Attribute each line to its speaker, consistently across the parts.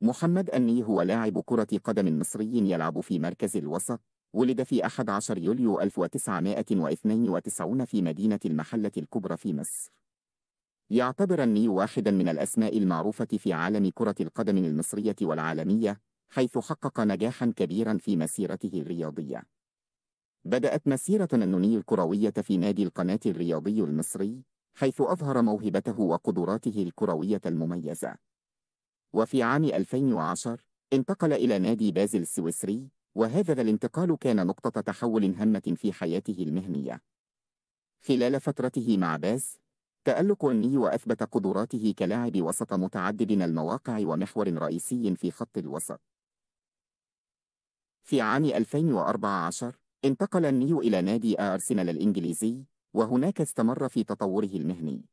Speaker 1: محمد أني هو لاعب كرة قدم مصري يلعب في مركز الوسط ولد في 11 يوليو 1992 في مدينة المحلة الكبرى في مصر يعتبر أني واحدا من الأسماء المعروفة في عالم كرة القدم المصرية والعالمية حيث حقق نجاحا كبيرا في مسيرته الرياضية بدأت مسيرة النوني الكروية في نادي القناة الرياضي المصري حيث أظهر موهبته وقدراته الكروية المميزة وفي عام 2010 انتقل إلى نادي بازل السويسري وهذا الانتقال كان نقطة تحول هامة في حياته المهنية خلال فترته مع باز تألق أني وأثبت قدراته كلاعب وسط متعدد المواقع ومحور رئيسي في خط الوسط في عام 2014 انتقل النيو إلى نادي أرسنال الإنجليزي وهناك استمر في تطوره المهني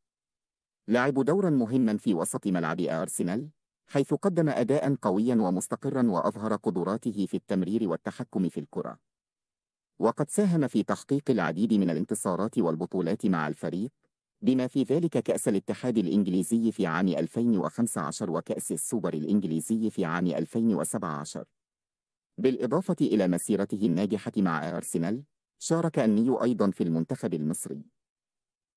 Speaker 1: لعب دورا مهما في وسط ملعب أرسنال حيث قدم أداء قويا ومستقرا وأظهر قدراته في التمرير والتحكم في الكرة وقد ساهم في تحقيق العديد من الانتصارات والبطولات مع الفريق بما في ذلك كأس الاتحاد الإنجليزي في عام 2015 وكأس السوبر الإنجليزي في عام 2017 بالإضافة إلى مسيرته الناجحة مع أرسنال شارك النيو أيضا في المنتخب المصري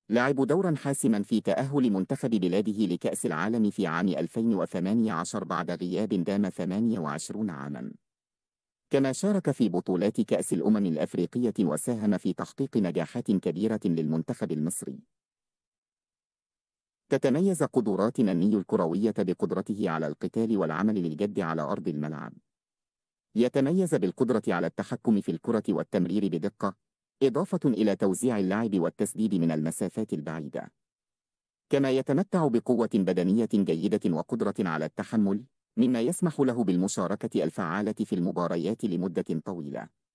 Speaker 1: لعب دورا حاسما في تأهل منتخب بلاده لكأس العالم في عام 2018 بعد غياب دام 28 عاما كما شارك في بطولات كأس الأمم الأفريقية وساهم في تحقيق نجاحات كبيرة للمنتخب المصري تتميز قدرات النني الكروية بقدرته على القتال والعمل للجد على أرض الملعب يتميز بالقدرة على التحكم في الكرة والتمرير بدقة إضافة إلى توزيع اللعب والتسديد من المسافات البعيدة كما يتمتع بقوة بدنية جيدة وقدرة على التحمل مما يسمح له بالمشاركة الفعالة في المباريات لمدة طويلة